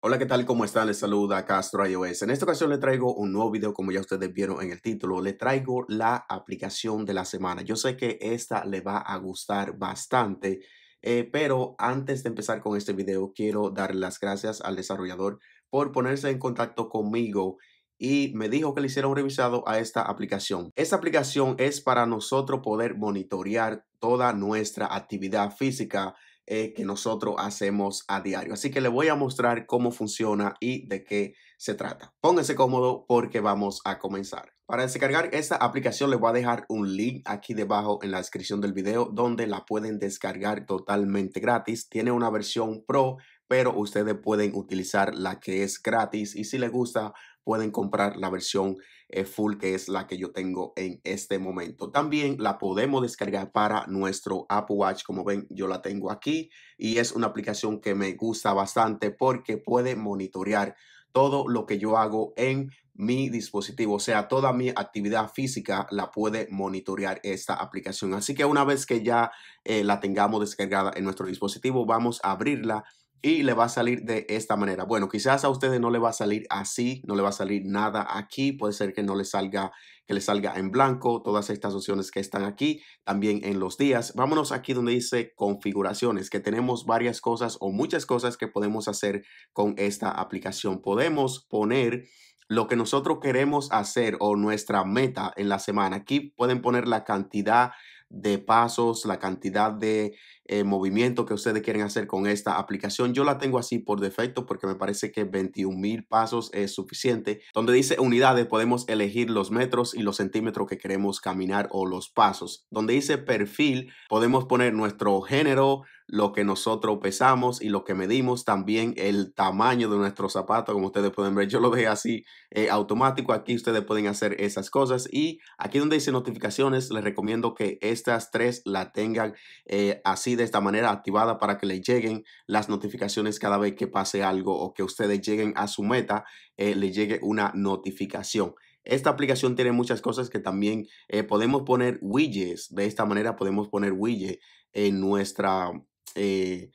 Hola, ¿qué tal? ¿Cómo están? Les saluda Castro iOS. En esta ocasión les traigo un nuevo video, como ya ustedes vieron en el título. Les traigo la aplicación de la semana. Yo sé que esta le va a gustar bastante, eh, pero antes de empezar con este video, quiero dar las gracias al desarrollador por ponerse en contacto conmigo y me dijo que le hiciera un revisado a esta aplicación. Esta aplicación es para nosotros poder monitorear toda nuestra actividad física eh, que nosotros hacemos a diario. Así que le voy a mostrar cómo funciona y de qué se trata. Pónganse cómodo porque vamos a comenzar. Para descargar esta aplicación les voy a dejar un link aquí debajo en la descripción del video donde la pueden descargar totalmente gratis. Tiene una versión pro, pero ustedes pueden utilizar la que es gratis y si les gusta pueden comprar la versión eh, full, que es la que yo tengo en este momento. También la podemos descargar para nuestro Apple Watch. Como ven, yo la tengo aquí y es una aplicación que me gusta bastante porque puede monitorear todo lo que yo hago en mi dispositivo, o sea, toda mi actividad física la puede monitorear esta aplicación. Así que una vez que ya eh, la tengamos descargada en nuestro dispositivo, vamos a abrirla y le va a salir de esta manera. Bueno, quizás a ustedes no le va a salir así, no le va a salir nada aquí, puede ser que no le salga que le salga en blanco, todas estas opciones que están aquí, también en los días. Vámonos aquí donde dice configuraciones, que tenemos varias cosas o muchas cosas que podemos hacer con esta aplicación. Podemos poner lo que nosotros queremos hacer o nuestra meta en la semana. Aquí pueden poner la cantidad de pasos, la cantidad de eh, movimiento que ustedes quieren hacer con esta aplicación. Yo la tengo así por defecto porque me parece que 21 mil pasos es suficiente. Donde dice unidades podemos elegir los metros y los centímetros que queremos caminar o los pasos. Donde dice perfil podemos poner nuestro género, lo que nosotros pesamos y lo que medimos, también el tamaño de nuestro zapato, como ustedes pueden ver, yo lo veo así eh, automático, aquí ustedes pueden hacer esas cosas y aquí donde dice notificaciones, les recomiendo que estas tres la tengan eh, así de esta manera activada para que les lleguen las notificaciones cada vez que pase algo o que ustedes lleguen a su meta, eh, le les llegue una notificación. Esta aplicación tiene muchas cosas que también podemos poner widgets. De esta manera podemos poner widgets en nuestra eh,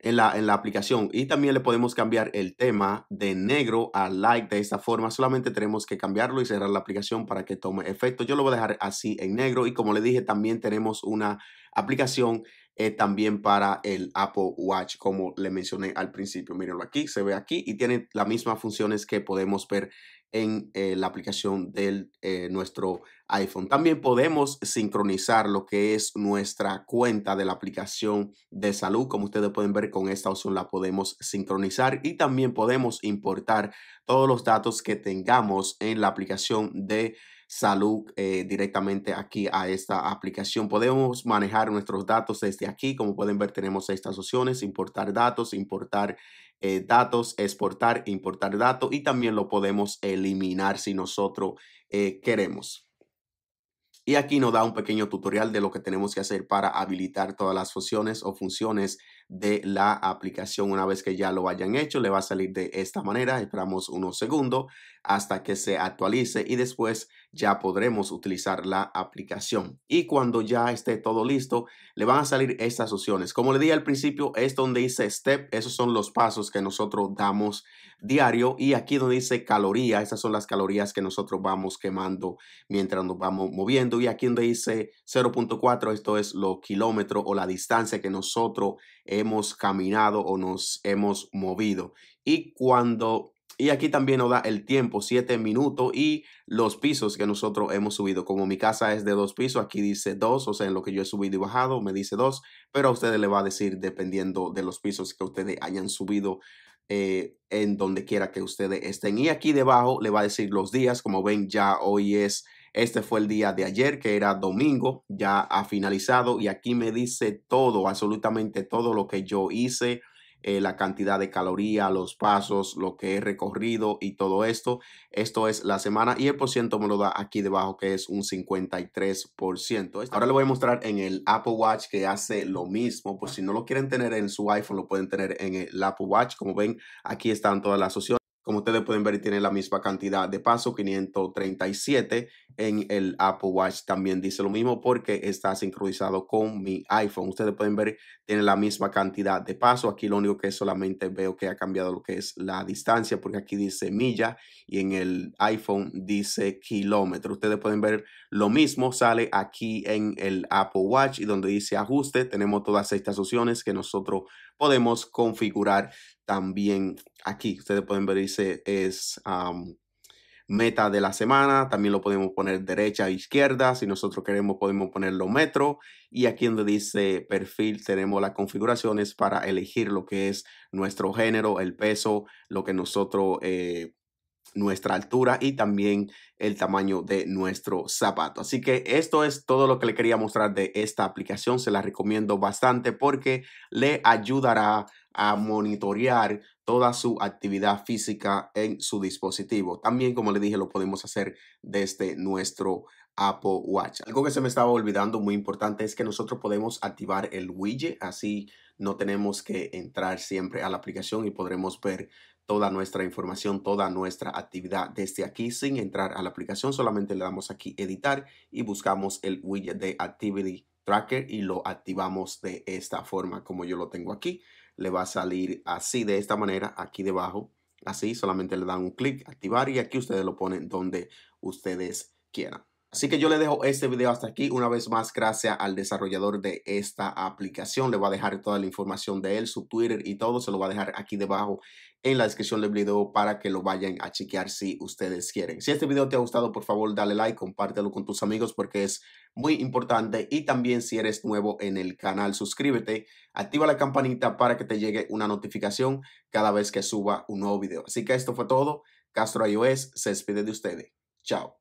en, la, en la aplicación. Y también le podemos cambiar el tema de negro a light de esta forma. Solamente tenemos que cambiarlo y cerrar la aplicación para que tome efecto. Yo lo voy a dejar así en negro. Y como le dije, también tenemos una aplicación eh, también para el Apple Watch, como le mencioné al principio. Mírenlo aquí, se ve aquí y tiene las mismas funciones que podemos ver en eh, la aplicación de eh, nuestro iPhone. También podemos sincronizar lo que es nuestra cuenta de la aplicación de salud. Como ustedes pueden ver, con esta opción la podemos sincronizar y también podemos importar todos los datos que tengamos en la aplicación de salud eh, directamente aquí a esta aplicación. Podemos manejar nuestros datos desde aquí. Como pueden ver, tenemos estas opciones, importar datos, importar eh, datos, exportar, importar datos y también lo podemos eliminar si nosotros eh, queremos. Y aquí nos da un pequeño tutorial de lo que tenemos que hacer para habilitar todas las funciones o funciones de la aplicación. Una vez que ya lo hayan hecho, le va a salir de esta manera. Esperamos unos segundos hasta que se actualice y después ya podremos utilizar la aplicación. Y cuando ya esté todo listo, le van a salir estas opciones. Como le dije al principio, es donde dice step, esos son los pasos que nosotros damos diario. Y aquí donde dice caloría, esas son las calorías que nosotros vamos quemando mientras nos vamos moviendo. Y aquí donde dice 0.4, esto es lo kilómetro o la distancia que nosotros hemos caminado o nos hemos movido. Y cuando y aquí también nos da el tiempo, 7 minutos y los pisos que nosotros hemos subido. Como mi casa es de dos pisos, aquí dice dos, o sea, en lo que yo he subido y bajado me dice dos, pero a ustedes le va a decir dependiendo de los pisos que ustedes hayan subido eh, en donde quiera que ustedes estén. Y aquí debajo le va a decir los días, como ven ya hoy es, este fue el día de ayer que era domingo, ya ha finalizado y aquí me dice todo, absolutamente todo lo que yo hice eh, la cantidad de calorías, los pasos, lo que he recorrido y todo esto. Esto es la semana y el por ciento me lo da aquí debajo que es un 53%. Ahora le voy a mostrar en el Apple Watch que hace lo mismo. Pues si no lo quieren tener en su iPhone, lo pueden tener en el Apple Watch. Como ven, aquí están todas las opciones. Como ustedes pueden ver, tiene la misma cantidad de pasos, 537. En el Apple Watch también dice lo mismo porque está sincronizado con mi iPhone. Ustedes pueden ver, tiene la misma cantidad de pasos. Aquí lo único que solamente veo que ha cambiado lo que es la distancia, porque aquí dice milla y en el iPhone dice kilómetro. Ustedes pueden ver lo mismo, sale aquí en el Apple Watch y donde dice ajuste, tenemos todas estas opciones que nosotros podemos configurar también aquí. Ustedes pueden ver, dice, es meta de la semana, también lo podemos poner derecha e izquierda, si nosotros queremos podemos ponerlo metro y aquí donde dice perfil tenemos las configuraciones para elegir lo que es nuestro género, el peso, lo que nosotros eh, nuestra altura y también el tamaño de nuestro zapato. Así que esto es todo lo que le quería mostrar de esta aplicación. Se la recomiendo bastante porque le ayudará a monitorear toda su actividad física en su dispositivo. También, como le dije, lo podemos hacer desde nuestro Apple Watch. Algo que se me estaba olvidando muy importante es que nosotros podemos activar el widget así no tenemos que entrar siempre a la aplicación y podremos ver toda nuestra información, toda nuestra actividad desde aquí sin entrar a la aplicación. Solamente le damos aquí editar y buscamos el widget de Activity Tracker y lo activamos de esta forma como yo lo tengo aquí. Le va a salir así de esta manera aquí debajo. Así solamente le dan un clic, activar y aquí ustedes lo ponen donde ustedes quieran. Así que yo le dejo este video hasta aquí. Una vez más, gracias al desarrollador de esta aplicación. Le voy a dejar toda la información de él, su Twitter y todo. Se lo voy a dejar aquí debajo en la descripción del video para que lo vayan a chequear si ustedes quieren. Si este video te ha gustado, por favor, dale like, compártelo con tus amigos porque es muy importante. Y también si eres nuevo en el canal, suscríbete, activa la campanita para que te llegue una notificación cada vez que suba un nuevo video. Así que esto fue todo. Castro iOS se despide de ustedes. Chao.